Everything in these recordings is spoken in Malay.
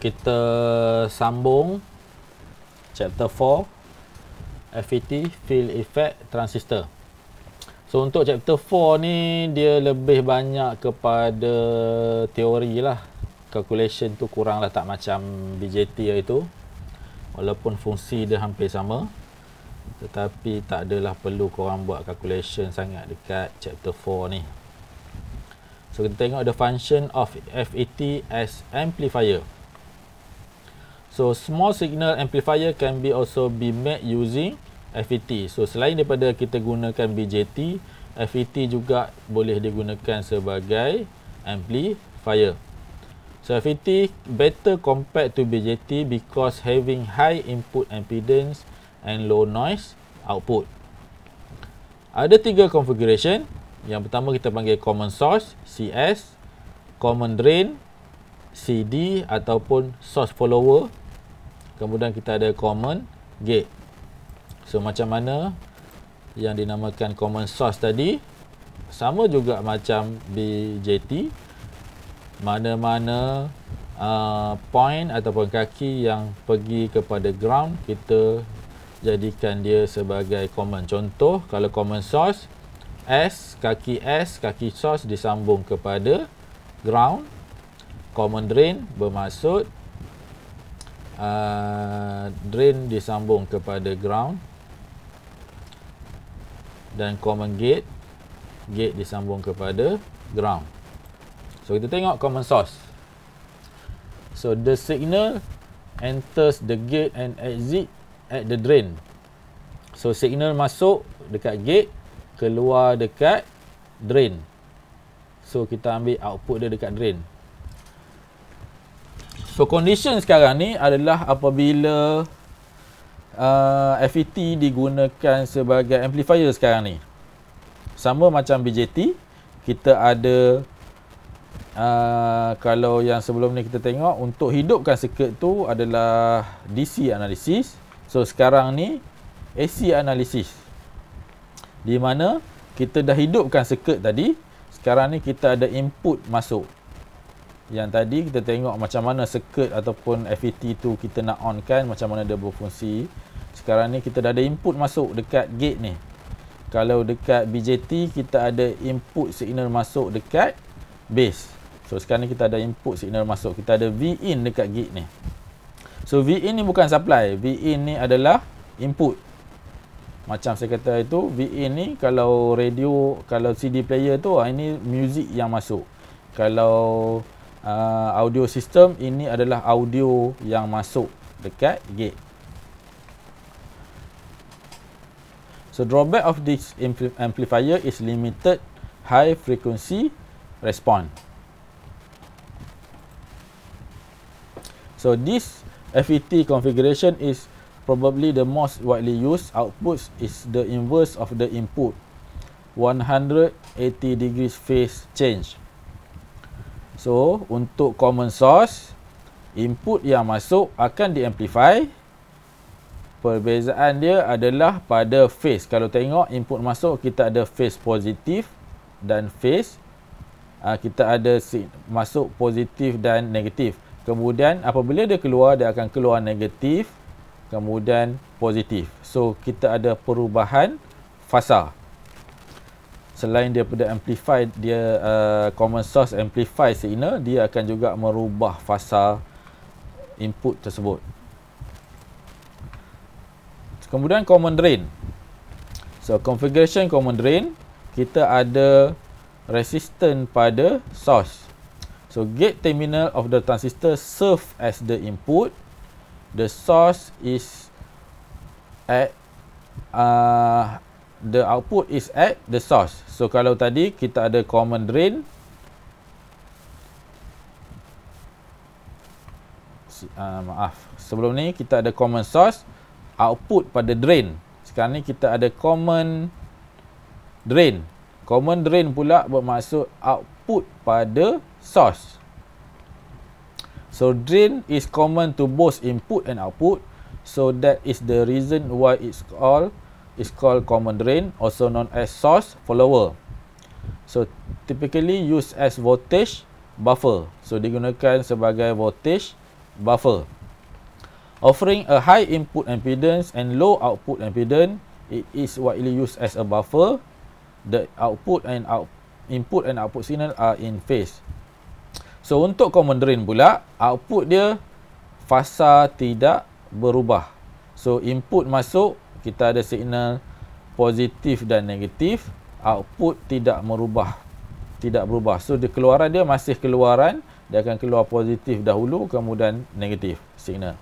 kita sambung chapter 4 FET field effect transistor. So untuk chapter 4 ni dia lebih banyak kepada teori lah. Calculation tu kurang lah tak macam BJT itu. Walaupun fungsi dia hampir sama tetapi tak adalah perlu korang buat calculation sangat dekat chapter 4 ni. So kita tengok the function of FET as amplifier. So small signal amplifier can be also be made using FET. So selain daripada kita gunakan BJT, FET juga boleh digunakan sebagai amplifier. So FET better compared to BJT because having high input impedance and low noise output. Ada tiga configuration. Yang pertama kita panggil common source CS, common drain CD ataupun source follower kemudian kita ada common gate so macam mana yang dinamakan common source tadi sama juga macam BJT mana-mana uh, point ataupun kaki yang pergi kepada ground kita jadikan dia sebagai common contoh kalau common source S kaki S kaki source disambung kepada ground common drain bermaksud Ah, drain disambung kepada ground dan common gate gate disambung kepada ground so kita tengok common source so the signal enters the gate and exit at the drain so signal masuk dekat gate keluar dekat drain so kita ambil output dia dekat drain So condition sekarang ni adalah apabila uh, FET digunakan sebagai amplifier sekarang ni. Sama macam BJT, kita ada uh, kalau yang sebelum ni kita tengok untuk hidupkan circuit tu adalah DC analysis. So sekarang ni AC analysis. Di mana kita dah hidupkan circuit tadi, sekarang ni kita ada input masuk yang tadi kita tengok macam mana circuit ataupun FET tu kita nak on kan macam mana dia berfungsi sekarang ni kita dah ada input masuk dekat gate ni kalau dekat BJT kita ada input signal masuk dekat base so sekarang ni kita ada input signal masuk kita ada V in dekat gate ni so VIN ni bukan supply VIN ni adalah input macam saya kata itu VIN ni kalau radio kalau CD player tu ah, ini music yang masuk kalau uh, audio system ini adalah audio yang masuk dekat gate So drawback of this amplifier is limited high frequency response. So this FET configuration is probably the most widely used. Outputs is the inverse of the input. 180 degrees phase change. So, untuk common source, input yang masuk akan diamplify. Perbezaan dia adalah pada phase. Kalau tengok input masuk, kita ada phase positif dan phase. Ah, kita ada masuk positif dan negatif. Kemudian, apabila dia keluar, dia akan keluar negatif. Kemudian, positif. So, kita ada perubahan fasa. Fasa selain dia daripada amplify dia uh, common source amplify signal dia akan juga merubah fasa input tersebut kemudian common drain so configuration common drain kita ada resistant pada source so gate terminal of the transistor serve as the input the source is at uh, the output is at the source. So kalau tadi kita ada common drain uh, maaf, sebelum ni kita ada common source, output pada drain. Sekarang ni kita ada common drain. Common drain pula bermaksud output pada source. So drain is common to both input and output. So that is the reason why it's called is called common drain also known as source follower so typically used as voltage buffer so digunakan sebagai voltage buffer offering a high input impedance and low output impedance it is widely used as a buffer the output and out, input and output signal are in phase so untuk common drain pula output dia fasa tidak berubah so input masuk kita ada signal positif dan negatif output tidak merubah tidak berubah so di keluaran dia masih keluaran dia akan keluar positif dahulu kemudian negatif signal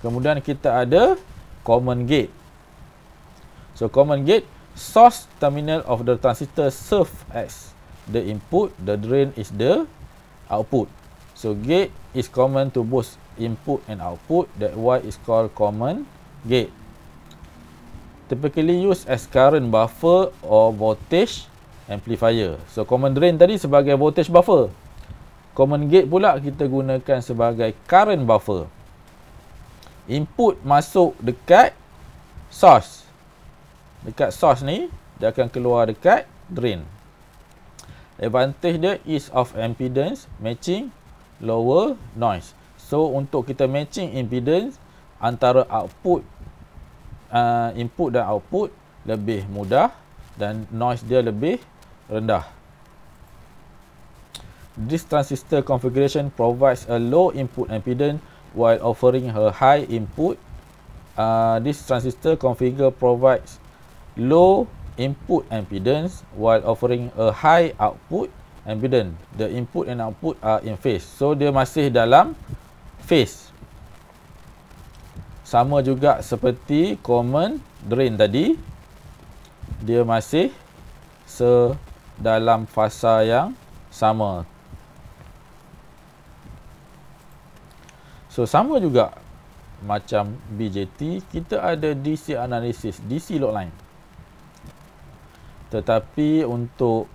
kemudian kita ada common gate so common gate source terminal of the transistor serve as the input the drain is the output so gate is common to both input and output that why is called common gate typically used as current buffer or voltage amplifier so common drain tadi sebagai voltage buffer common gate pula kita gunakan sebagai current buffer input masuk dekat source dekat source ni dia akan keluar dekat drain advantage dia is of impedance matching lower noise So untuk kita matching impedance antara output uh, input dan output lebih mudah dan noise dia lebih rendah. This transistor configuration provides a low input impedance while offering a high input. Uh, this transistor configure provides low input impedance while offering a high output impedance. The input and output are in phase. So dia masih dalam face sama juga seperti common drain tadi dia masih sedalam fasa yang sama so sama juga macam BJT kita ada DC analysis DC log line tetapi untuk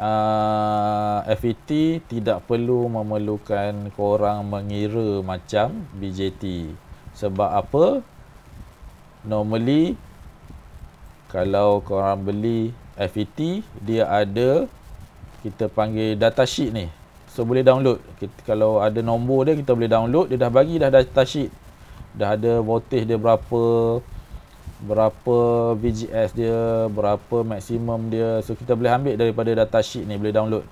uh, ah, FET tidak perlu memerlukan korang mengira macam BJT sebab apa normally kalau korang beli FET dia ada kita panggil data sheet ni so boleh download kita, kalau ada nombor dia kita boleh download dia dah bagi dah data sheet dah ada voltage dia berapa berapa VGS dia, berapa maksimum dia. So kita boleh ambil daripada data sheet ni, boleh download.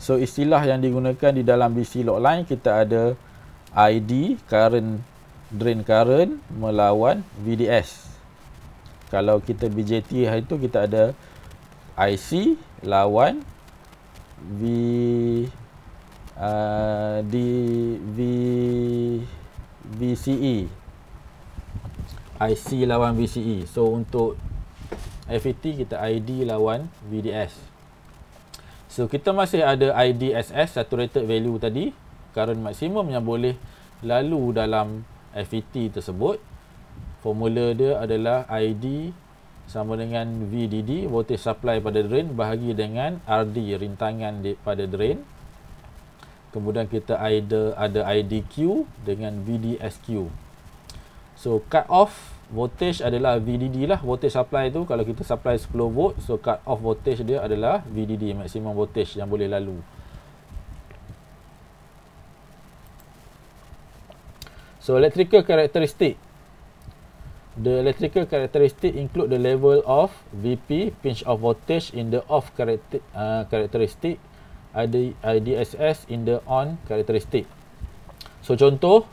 So istilah yang digunakan di dalam BC logline kita ada ID current drain current melawan VDS. Kalau kita BJT hari tu kita ada IC lawan V uh, di V VCE IC lawan VCE so untuk FAT kita ID lawan VDS so kita masih ada IDSS saturated value tadi current maksimum yang boleh lalu dalam FAT tersebut formula dia adalah ID sama dengan VDD voltage supply pada drain bahagi dengan RD rintangan pada drain kemudian kita ada ada IDQ dengan VDSQ so cut off voltage adalah VDD lah voltage supply tu kalau kita supply 10 volt so cut off voltage dia adalah VDD maksimum voltage yang boleh lalu so electrical characteristic the electrical characteristic include the level of VP pinch of voltage in the off character, uh, characteristic IDSS in the on characteristic. So contoh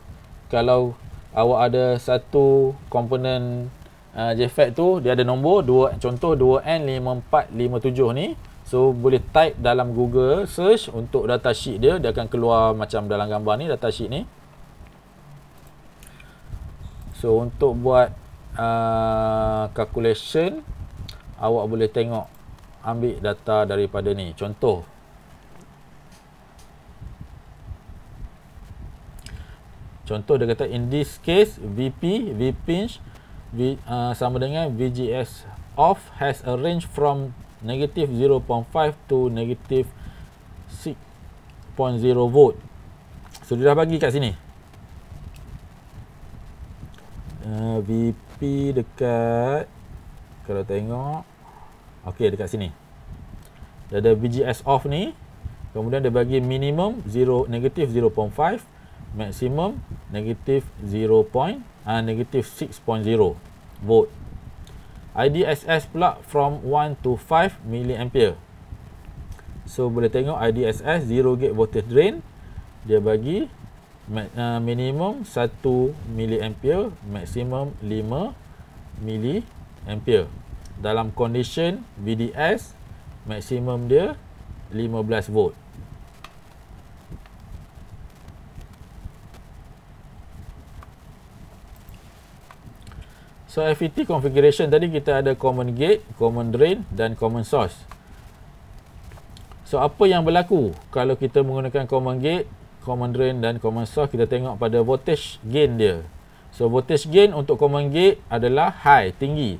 kalau awak ada satu komponen uh, JFET tu dia ada nombor dua contoh 2N5457 ni. So boleh type dalam Google search untuk data sheet dia dia akan keluar macam dalam gambar ni data sheet ni. So untuk buat uh, calculation awak boleh tengok ambil data daripada ni contoh Contoh dia kata in this case VP V pinch V uh, sama dengan VGS off has a range from negative 0.5 to negative 6.0 volt. So dia dah bagi kat sini. Uh, VP dekat kalau tengok okey dekat sini. Dia ada VGS off ni. Kemudian dia bagi minimum 0 negative 0.5 maksimum Negatif 0 point uh, negative 6.0 volt IDSS pula from 1 to 5 milliampere so boleh tengok IDSS 0 gate voltage drain dia bagi uh, minimum 1 milliampere maksimum 5 milliampere dalam condition VDS maksimum dia 15 volt So FET configuration tadi kita ada common gate, common drain dan common source. So apa yang berlaku kalau kita menggunakan common gate, common drain dan common source kita tengok pada voltage gain dia. So voltage gain untuk common gate adalah high, tinggi.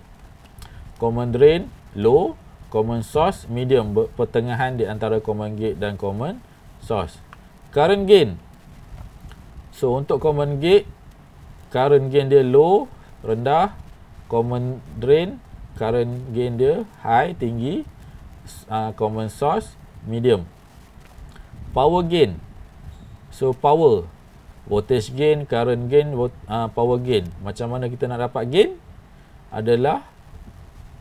Common drain low, common source medium, pertengahan di antara common gate dan common source. Current gain. So untuk common gate current gain dia low, rendah common drain current gain dia high tinggi uh, common source medium power gain so power voltage gain current gain uh, power gain macam mana kita nak dapat gain adalah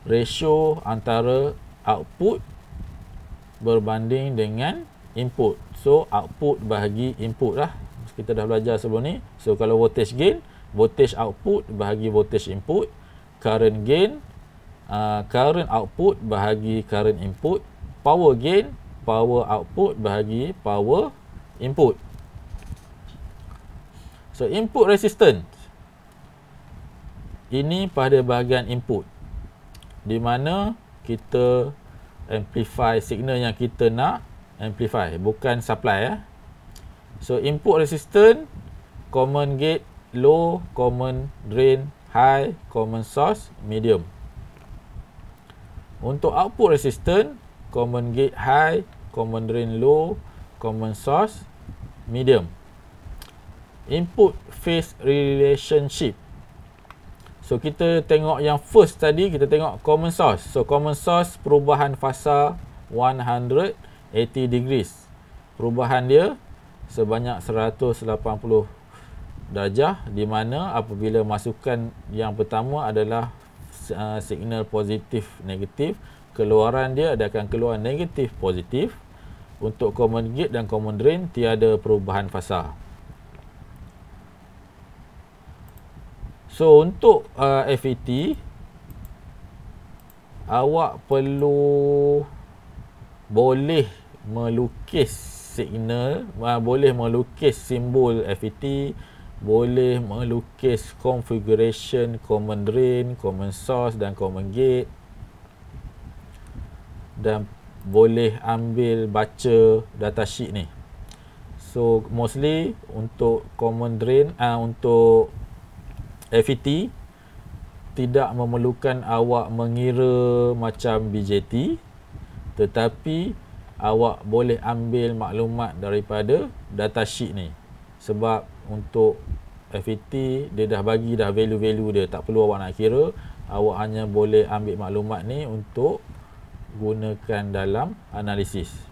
ratio antara output berbanding dengan input so output bahagi input lah kita dah belajar sebelum ni so kalau voltage gain voltage output bahagi voltage input current gain uh, current output bahagi current input power gain power output bahagi power input so input resistance ini pada bahagian input di mana kita amplify signal yang kita nak amplify bukan supply eh. so input resistance common gate low common drain high, common source, medium. Untuk output resistance, common gate high, common drain low, common source, medium. Input phase relationship. So kita tengok yang first tadi, kita tengok common source. So common source perubahan fasa 180 degrees. Perubahan dia sebanyak 180 darjah di mana apabila masukan yang pertama adalah uh, signal positif negatif keluaran dia dia akan keluar negatif positif untuk common gate dan common drain tiada perubahan fasa so untuk uh, FET awak perlu boleh melukis signal uh, boleh melukis simbol FET boleh melukis configuration common drain, common source dan common gate dan boleh ambil baca data sheet ni. So mostly untuk common drain uh, untuk FET tidak memerlukan awak mengira macam BJT tetapi awak boleh ambil maklumat daripada data sheet ni sebab untuk FAT dia dah bagi dah value-value dia tak perlu awak nak kira awak hanya boleh ambil maklumat ni untuk gunakan dalam analisis